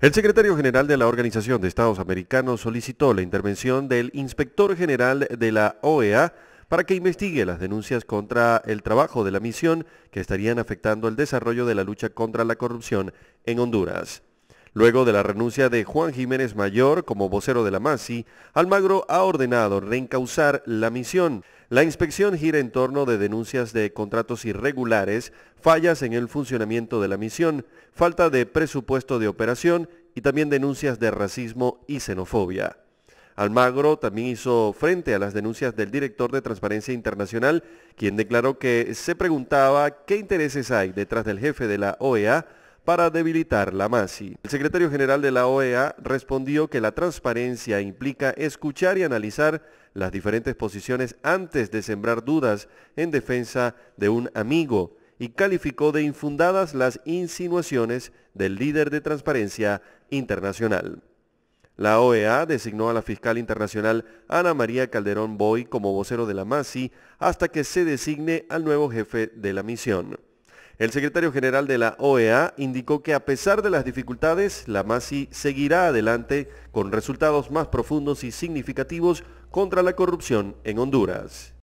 El secretario general de la Organización de Estados Americanos solicitó la intervención del inspector general de la OEA para que investigue las denuncias contra el trabajo de la misión que estarían afectando el desarrollo de la lucha contra la corrupción en Honduras. Luego de la renuncia de Juan Jiménez Mayor como vocero de la MASI, Almagro ha ordenado reencauzar la misión. La inspección gira en torno de denuncias de contratos irregulares, fallas en el funcionamiento de la misión, falta de presupuesto de operación y también denuncias de racismo y xenofobia. Almagro también hizo frente a las denuncias del director de Transparencia Internacional, quien declaró que se preguntaba qué intereses hay detrás del jefe de la OEA para debilitar la Masi. El secretario general de la OEA respondió que la transparencia implica escuchar y analizar las diferentes posiciones antes de sembrar dudas en defensa de un amigo y calificó de infundadas las insinuaciones del líder de Transparencia Internacional. La OEA designó a la fiscal internacional Ana María Calderón Boy como vocero de la MASI hasta que se designe al nuevo jefe de la misión. El secretario general de la OEA indicó que a pesar de las dificultades, la MASI seguirá adelante con resultados más profundos y significativos contra la corrupción en Honduras.